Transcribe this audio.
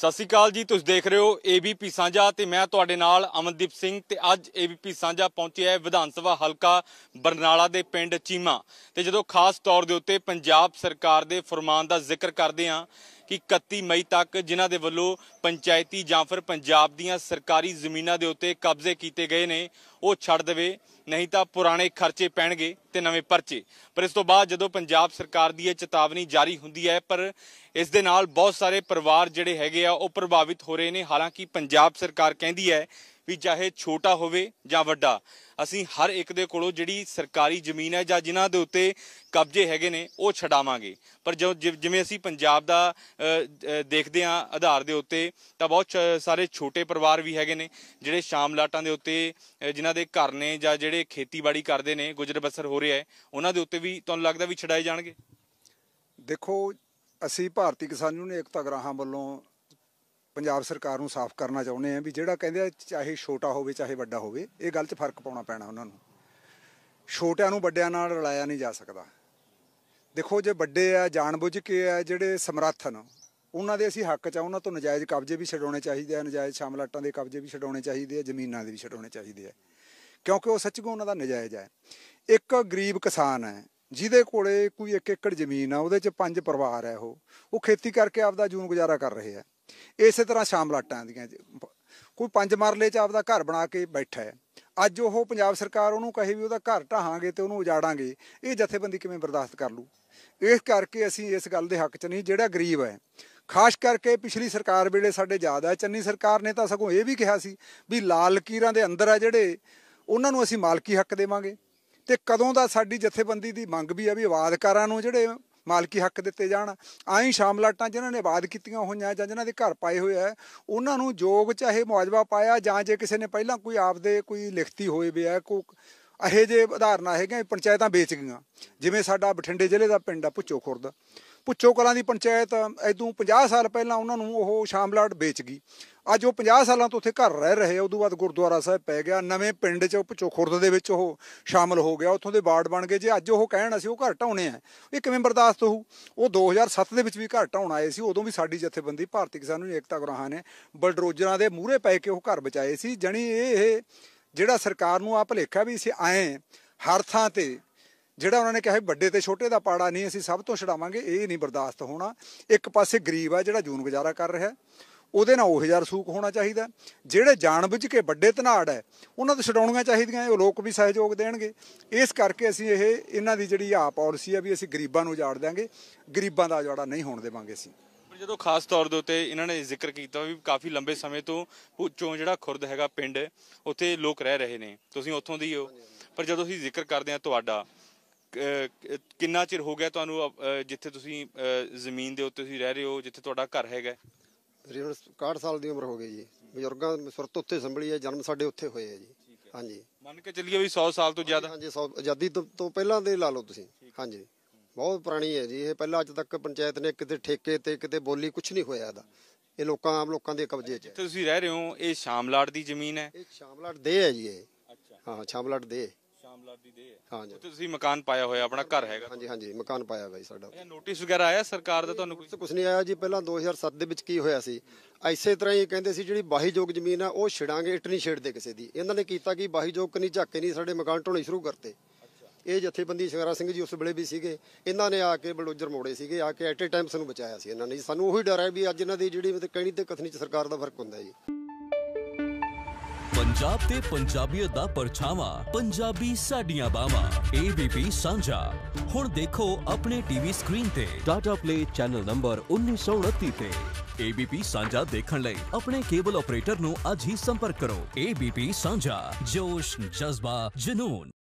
ਸਤਿ ਸ਼੍ਰੀ ਅਕਾਲ ਜੀ ਤੁਸੀਂ ਦੇਖ ਰਹੇ ਹੋ ਏਬੀਪੀ ਸਾਂਝਾ ਤੇ ਮੈਂ ਤੁਹਾਡੇ ਨਾਲ ਅਮਨਦੀਪ ਸਿੰਘ ਤੇ ਅੱਜ ਏਬੀਪੀ ਸਾਂਝਾ ਪਹੁੰਚਿਆ ਹੈ ਵਿਧਾਨ ਸਭਾ ਹਲਕਾ ਬਰਨਾਲਾ ਦੇ ਪਿੰਡ ਚੀਮਾ ਤੇ ਜਦੋਂ ਖਾਸ ਤੌਰ ਦੇ ਉੱਤੇ ਪੰਜਾਬ ਸਰਕਾਰ ਦੇ ਫਰਮਾਨ ਦਾ ਜ਼ਿਕਰ ਕਰਦੇ ਹਾਂ ਕਿ 31 ਮਈ ਤੱਕ ਜਿਨ੍ਹਾਂ ਦੇ ਵੱਲੋਂ ਪੰਚਾਇਤੀ ਜਾਂ ਫਿਰ ਪੰਜਾਬ ਦੀਆਂ ਸਰਕਾਰੀ ਜ਼ਮੀਨਾਂ ਦੇ ਉੱਤੇ ਕਬਜ਼ੇ ਕੀਤੇ ਗਏ ਨੇ ਉਹ ਛੱਡ ਦੇਵੇ ਨਹੀਂ ਤਾਂ ਪੁਰਾਣੇ ਖਰਚੇ ਪੈਣਗੇ ਤੇ ਨਵੇਂ ਪਰਚੇ ਪਰ ਇਸ ਤੋਂ ਬਾਅਦ ਜਦੋਂ ਪੰਜਾਬ ਸਰਕਾਰ ਦੀ ਇਹ ਚੇਤਾਵਨੀ ਜਾਰੀ ਹੁੰਦੀ ਹੈ ਪਰ ਇਸ ਦੇ ਨਾਲ ਬਹੁਤ ਸਾਰੇ ਪਰਿਵਾਰ ਜਿਹੜੇ ਹੈਗੇ ਆ ਉਹ ਪ੍ਰਭਾਵਿਤ ਹੋ ਰਹੇ ਨੇ ਹਾਲਾਂਕਿ ਪੰਜਾਬ ਸਰਕਾਰ ਕਹਿੰਦੀ ਹੈ ਵੀ ਚਾਹੇ ਛੋਟਾ ਹੋਵੇ ਜਾਂ ਵੱਡਾ ਅਸੀਂ ਹਰ ਇੱਕ ਦੇ ਕੋਲੋਂ ਜਿਹੜੀ ਸਰਕਾਰੀ ਜ਼ਮੀਨ ਹੈ ਜਾਂ ਜਿਨ੍ਹਾਂ ਦੇ ਉੱਤੇ ਕਬਜ਼ੇ ਹੈਗੇ ਨੇ ਉਹ ਛਡਾਵਾਂਗੇ ਪਰ ਜਿਵੇਂ ਅਸੀਂ ਪੰਜਾਬ ਦਾ ਦੇਖਦੇ ਹਾਂ ਆਧਾਰ ਦੇ ਉੱਤੇ ਤਾਂ ਬਹੁਤ ਸਾਰੇ ਛੋਟੇ ਪਰਿਵਾਰ ਵੀ ਹੈਗੇ ਨੇ ਜਿਹੜੇ ਸ਼ਾਮ ਲਾਟਾਂ ਦੇ ਉੱਤੇ ਜਿਨ੍ਹਾਂ ਦੇ ਘਰ ਨੇ ਜਾਂ ਜਿਹੜੇ ਖੇਤੀਬਾੜੀ ਕਰਦੇ ਨੇ ਗੁਜਰ ਬਸਰ ਹੋ ਰਿਹਾ ਹੈ ਉਹਨਾਂ ਦੇ ਉੱਤੇ ਵੀ ਤੁਹਾਨੂੰ ਲੱਗਦਾ ਵੀ ਛਡਾਏ ਜਾਣਗੇ ਦੇਖੋ ਅਸੀਂ ਭਾਰਤੀ ਕਿਸਾਨ ਯੂਨੀਅਨ ਏਕਤਾ ਗਰਾਹਾਂ ਵੱਲੋਂ ਪੰਜਾਬ ਸਰਕਾਰ ਨੂੰ ਸਾਫ਼ ਕਰਨਾ ਚਾਹੁੰਦੇ ਆ ਵੀ ਜਿਹੜਾ ਕਹਿੰਦੇ ਆ ਚਾਹੇ ਛੋਟਾ ਹੋਵੇ ਚਾਹੇ ਵੱਡਾ ਹੋਵੇ ਇਹ ਗੱਲ 'ਚ ਫਰਕ ਪਾਉਣਾ ਪੈਣਾ ਉਹਨਾਂ ਨੂੰ ਛੋਟਿਆਂ ਨੂੰ ਵੱਡਿਆਂ ਨਾਲ ਰਲਾਇਆ ਨਹੀਂ ਜਾ ਸਕਦਾ ਦੇਖੋ ਜੇ ਵੱਡੇ ਆ ਜਾਣਬੁੱਝ ਕੇ ਆ ਜਿਹੜੇ ਸਮਰੱਥਨ ਉਹਨਾਂ ਦੇ ਅਸੀਂ ਹੱਕ 'ਚ ਆ ਉਹਨਾਂ ਤੋਂ ਨਜਾਇਜ਼ ਕਬਜ਼ੇ ਵੀ ਛਡਾਉਣੇ ਚਾਹੀਦੇ ਆ ਨਜਾਇਜ਼ ਸ਼ਾਮਲਾਟਾਂ ਦੇ ਕਬਜ਼ੇ ਵੀ ਛਡਾਉਣੇ ਚਾਹੀਦੇ ਆ ਜ਼ਮੀਨਾਂ ਦੇ ਵੀ ਛਡਾਉਣੇ ਚਾਹੀਦੇ ਆ ਕਿਉਂਕਿ ਉਹ ਸੱਚੀ ਉਹਨਾਂ ਦਾ ਨਜਾਇਜ਼ ਹੈ ਇੱਕ ਗਰੀਬ ਕਿਸਾਨ ਹੈ ਜਿਹਦੇ ਕੋਲੇ ਕੋਈ 1 ਏਕੜ ਜ਼ਮੀਨ ਆ ਉਹਦੇ 'ਚ ਪੰਜ ਪਰਿਵਾਰ ਹੈ ਉਹ ਉਹ ਖੇਤੀ ਕਰਕੇ ਆਪਦਾ ਜੂਨ ਗੁਜ਼ਾਰਾ ਕਰ ਰਹੇ ਆ ਇਸੇ ਤਰ੍ਹਾਂ ਸ਼ਾਮ ਲਾਟਾਂ ਦੀਆਂ ਕੋਈ ਪੰਜ ਮਰਲੇ 'ਚ ਆਪਦਾ ਘਰ ਬਣਾ ਕੇ ਬੈਠਾ ਹੈ ਅੱਜ ਉਹ ਪੰਜਾਬ ਸਰਕਾਰ ਉਹਨੂੰ ਕਹੇ ਵੀ ਉਹਦਾ ਘਰ ਢਾਹਾਂਗੇ ਤੇ ਉਹਨੂੰ ਉਜਾੜਾਂਗੇ ਇਹ ਜਥੇਬੰਦੀ ਕਿਵੇਂ ਬਰਦਾਸ਼ਤ ਕਰ ਲੂ ਇਸ ਕਰਕੇ ਅਸੀਂ ਇਸ ਗੱਲ ਦੇ ਹੱਕ 'ਚ ਨਹੀਂ ਜਿਹੜਾ ਗਰੀਬ ਹੈ ਖਾਸ ਕਰਕੇ ਪਿਛਲੀ ਸਰਕਾਰ ਵੇਲੇ ਸਾਡੇ ਜ਼ਿਆਦਾ ਚੰਨੀ ਸਰਕਾਰ ਨੇ ਤਾਂ ਸਗੋਂ ਇਹ ਵੀ ਕਿਹਾ ਸੀ ਵੀ ਲਾਲ ਕੀਰਾਂ ਦੇ ਅੰਦਰ ਆ ਜਿਹੜੇ ਉਹਨਾਂ ਨੂੰ ਅਸੀਂ ਮਾਲਕੀ ਹੱਕ ਦੇਵਾਂਗੇ ਤੇ ਕਦੋਂ ਦਾ ਸਾਡੀ ਜਥੇਬੰਦੀ ਦੀ ਮੰਗ ਵੀ ਆ ਵੀ ਆਵਾਜ਼ਕਾਰਾਂ ਨੂੰ ਜਿਹੜੇ ਮਾਲਕੀ ਹੱਕ ਦਿੱਤੇ ਜਾਣ ਆਈ ਸ਼ਾਮਲਾਟਾਂ ਜਿਨ੍ਹਾਂ ਨੇ ਬਾਦ ਕੀਤੀਆਂ ਹੋਈਆਂ ਜਾਂ ਜਿਨ੍ਹਾਂ ਦੇ ਘਰ ਪਾਏ ਹੋਏ ਆ ਉਹਨਾਂ ਨੂੰ ਜੋਗ ਚਾਹੇ ਮੌਜਵਾ ਪਾਇਆ ਜਾਂ ਜੇ ਕਿਸੇ ਨੇ ਪਹਿਲਾਂ ਕੋਈ ਆਪਦੇ ਕੋਈ ਲਿਖਤੀ ਹੋਏ ਵੀ ਹੈ ਕੋ ਇਹੋ ਜੇ ਉਦਾਹਰਨਾਂ ਹੈਗੇ ਪੰਚਾਇਤਾਂ ਵੇਚ ਗਈਆਂ ਜਿਵੇਂ ਸਾਡਾ ਬਠਿੰਡੇ ਜ਼ਿਲ੍ਹੇ ਦਾ ਪਿੰਡ ਆ ਪੁੱਚੋ ਖੁਰਦ ਪੁੱਚੋ ਕਲਾਂ ਦੀ ਪੰਚਾਇਤ ਐਦੋਂ 50 ਸਾਲ ਪਹਿਲਾਂ ਉਹਨਾਂ ਨੂੰ ਉਹ ਸ਼ਾਮਲਾਟ ਵੇਚ ਗਈ ਅੱਜ ਉਹ 50 ਸਾਲਾਂ ਤੋਂ ਉੱਥੇ ਘਰ ਰਹਿ ਰਹੇ ਉਦੋਂ ਬਾਅਦ ਗੁਰਦੁਆਰਾ ਸਾਹਿਬ ਪੈ ਗਿਆ ਨਵੇਂ ਪਿੰਡ 'ਚ ਪੁੱਚੋ ਖੁਰਦ ਦੇ ਵਿੱਚ ਉਹ ਸ਼ਾਮਲ ਹੋ ਗਿਆ ਉੱਥੋਂ ਦੇ ਬਾੜ ਬਣ ਗਏ ਜੇ ਅੱਜ ਉਹ ਕਹਿਣ ਅਸੀਂ ਉਹ ਘਰ ਢਾਉਣੇ ਆ ਇਹ ਕਿਵੇਂ ਬਰਦਾਸ਼ਤ ਹੋਊ ਉਹ 2007 ਦੇ ਵਿੱਚ ਵੀ ਘਰ ਢਾਉਣ ਆਏ ਸੀ ਉਦੋਂ ਵੀ ਸਾਡੀ ਜਥੇਬੰਦੀ ਭਾਰਤੀ ਕਿਸਾਨ ਨੂੰ ਏਕਤਾ ਗੁਰਾਹਾਂ ਨੇ ਬਲਡਰੋਜਰਾਂ ਦੇ ਮੂਹਰੇ ਪੈ ਕੇ ਉਹ ਘਰ ਬਚਾਏ ਸੀ ਜਣੀ ਇਹ ਇਹ ਜਿਹੜਾ ਸਰਕਾਰ ਨੂੰ ਆ ਭਲੇਖਾ ਵੀ ਸੀ ਆਏ ਹਰ ਥਾਂ ਤੇ ਜਿਹੜਾ ਉਹਨਾਂ ਨੇ ਕਿਹਾ ਵੱਡੇ ਤੇ ਛੋਟੇ ਦਾ ਪਾੜਾ ਨਹੀਂ ਅਸੀਂ ਸਭ ਤੋਂ ਛਡਾਵਾਂਗੇ ਇਹ ਨਹੀਂ ਬਰਦਾਸ਼ਤ ਹੋਣਾ ਇੱਕ ਪਾਸੇ ਗਰੀਬ ਆ ਜਿਹੜਾ ਜੂਨ ਗੁਜ਼ਾਰਾ ਕਰ ਰਿਹਾ ਉਹਦੇ ਨਾਲ ਉਹ ਹਜ਼ਾਰ ਸੂਕ ਹੋਣਾ ਚਾਹੀਦਾ ਜਿਹੜੇ ਜਾਣਬੁੱਝ ਕੇ ਵੱਡੇ ਧਨਾੜ ਹੈ ਉਹਨਾਂ ਤੋਂ ਛਡਾਉਣੀਆਂ ਚਾਹੀਦੀਆਂ ਇਹ ਲੋਕ ਵੀ ਸਹਿਯੋਗ ਦੇਣਗੇ ਇਸ ਕਰਕੇ ਅਸੀਂ ਇਹ ਇਹਨਾਂ ਦੀ ਜਿਹੜੀ ਆ ਪਾਲਿਸੀ ਆ ਵੀ ਅਸੀਂ ਗਰੀਬਾਂ ਨੂੰ ਉਜਾੜ ਦਾਂਗੇ ਗਰੀਬਾਂ ਦਾ ਉਜਾੜਾ ਨਹੀਂ ਹੋਣ ਦੇਵਾਂਗੇ ਅਸੀਂ ਜਦੋਂ ਖਾਸ ਤੌਰ ਦੇ ਉਤੇ ਇਹਨਾਂ ਨੇ ਜ਼ਿਕਰ ਕੀਤਾ ਵੀ ਕਾਫੀ ਲੰਬੇ ਸਮੇਂ ਤੋਂ ਭੁੱਚੋਂ ਜਿਹੜਾ ਖੁਰਦ ਹੈਗਾ ਪਿੰਡ ਉੱਥੇ ਲੋਕ ਰਹਿ ਰਹੇ ਨੇ ਤੁਸੀਂ ਉੱਥੋਂ ਦੀ ਹੋ ਪਰ ਜਦੋਂ ਅਸੀਂ ਜ਼ਿਕਰ ਕਰਦੇ ਆ ਤੁਹਾਡਾ ਕਿੰਨਾ ਚਿਰ ਹੋ ਗਿਆ ਤੁਹਾਨੂੰ ਜਿੱਥੇ ਤੁਸੀਂ ਜ਼ਮੀਨ ਦੇ ਉੱਤੇ ਤੁਸੀਂ ਰਹਿ ਰਹੇ ਹੋ ਜਿੱਥੇ ਤੁਹਾਡਾ ਘਰ ਹੈਗਾ ਮੇਰੀ ਹੁਣ 61 ਸਾਲ ਦੀ ਉਮਰ ਹੋ ਗਈ ਜੀ ਬਜ਼ੁਰਗਾਂ ਸੁਰਤ ਉੱਥੇ ਸੰਭਲੀ ਹੈ ਜਨਮ ਸਾਡੇ ਉੱਥੇ ਹੋਏ ਹੈ ਜੀ ਹਾਂਜੀ ਮੰਨ ਕੇ ਚੱਲੀਏ ਵੀ 100 ਸਾਲ ਤੋਂ ਜ਼ਿਆਦਾ ਹਾਂਜੀ 100 ਆਜ਼ਾਦੀ ਤੋਂ ਪਹਿਲਾਂ ਦੇ ਲਾ ਲਓ ਤੁਸੀਂ ਹਾਂਜੀ ਬਹੁਤ ਪੁਰਾਣੀ ਹੈ ਜੀ ਇਹ ਪਹਿਲਾਂ ਅੱਜ ਤੱਕ ਪੰਚਾਇਤ ਨੇ ਕਿਤੇ ਠੇਕੇ ਤੇ ਕਿਤੇ ਬੋਲੀ ਕੁਝ ਨਹੀਂ ਹੋਇਆ ਇਹਦਾ ਇਹ ਲੋਕਾਂ ਆਮ ਲੋਕਾਂ ਦੇ ਕਬਜ਼ੇ 'ਚ ਹੈ। ਜਿੱਥੇ ਤੁਸੀਂ ਰਹਿ ਰਹੇ ਹੋ ਇਹ ਸ਼ਾਮਲਾੜ ਦੀ ਜ਼ਮੀਨ ਹੈ ਇਹ ਸ਼ਾਮਲਾੜ ਦੇ ਹੈ ਜੀ ਇਹ ਅੱਛਾ ਹਾਂ ਸ਼ਾਮਲਾੜ ਦੇ ਸ਼ਾਮਲਾੜ ਦੀ ਦੇ ਹੈ ਹਾਂ ਜੀ ਉੱਥੇ ਤੁਸੀਂ ਮਕਾਨ ਪਾਇਆ ਹੋਇਆ ਆਪਣਾ ਘਰ ਹੈਗਾ ਹਾਂਜੀ ਹਾਂਜੀ ਮਕਾਨ ਪਾਇਆ ਹੋਇਆ ਸਾਡਾ ਇਹ ਨੋਟਿਸ ਵਗੈਰਾ ਆਇਆ ਸਰਕਾਰ ਦਾ ਤੁਹਾਨੂੰ ਕੋਈ ਤੇ ਕੁਝ ਨਹੀਂ ਆਇਆ ਜੀ ਪਹਿਲਾਂ 2007 ਦੇ ਵਿੱਚ ਕੀ ਹੋਇਆ ਸੀ ਐਸੇ ਤਰ੍ਹਾਂ ਹੀ ਕਹਿੰਦੇ ਸੀ ਜਿਹੜੀ ਬਾਹੀਯੋਗ ਜ਼ਮੀਨ ਆ ਉਹ ਛਿੜਾਂਗੇ ਇੱਟ ਨਹੀਂ ਛੇੜਦੇ ਕਿਸੇ ਦੀ ਇਹਨਾਂ ਨੇ ਕੀਤਾ ਕਿ ਬਾਹੀਯੋਗ ਕਨੀ ਝਾਕੇ ਨਹੀਂ ਸਾਡੇ ਮਕਾਨ ਢੋਣੇ ਸ਼ੁਰੂ ਕਰਤੇ ਇਹ ਜਥੇਬੰਦੀ ਸ਼ੰਗਰਾ ਸਿੰਘ ਜੀ ਉਸ ਵੇਲੇ ਵੀ ਸੀਗੇ ਇਹਨਾਂ ਨੇ ਆ ਕੇ ਬਲੋਜਰ ਮੋੜੇ ਸੀਗੇ ਆ ਕੇ ਐਟ ਏ ਟਾਈਮ ਸਾਨੂੰ ਬਚਾਇਆ ਸੀ ਇਹਨਾਂ ਨੇ ਸਾਨੂੰ ਉਹੀ ਡਰ ਹੈ ਵੀ ਅੱਜ ਇਹਨਾਂ ਦੀ ਜਿਹੜੀ ਕਹਿਣੀ ਤੇ ਕਥਨੀ ਚ ਸਰਕਾਰ ਦਾ ਫਰਕ ਹੁੰਦਾ ਜੀ ਪੰਜਾਬ ਤੇ ਪੰਜਾਬੀਅਤ ਦਾ ਪਰਛਾਵਾਂ ਪੰਜਾਬੀ ਸਾਡੀਆਂ ਬਾਵਾਂ ਏਬੀਪੀ ਸਾਂਝਾ ਹੁਣ ਦੇਖੋ ਆਪਣੇ ਟੀਵੀ ਸਕਰੀਨ ਤੇ ਟਾਟਾ ਪਲੇ ਚੈਨਲ ਨੰਬਰ 1929 ਤੇ ABP ਸਾਂਝਾ ਦੇਖਣ ਲਈ ਆਪਣੇ ਕੇਬਲ ਆਪਰੇਟਰ ਨੂੰ ਅੱਜ ਹੀ ਸੰਪਰਕ ਕਰੋ ABP ਸਾਂਝਾ ਜੋਸ਼ ਜਜ਼ਬਾ ਜਨੂਨ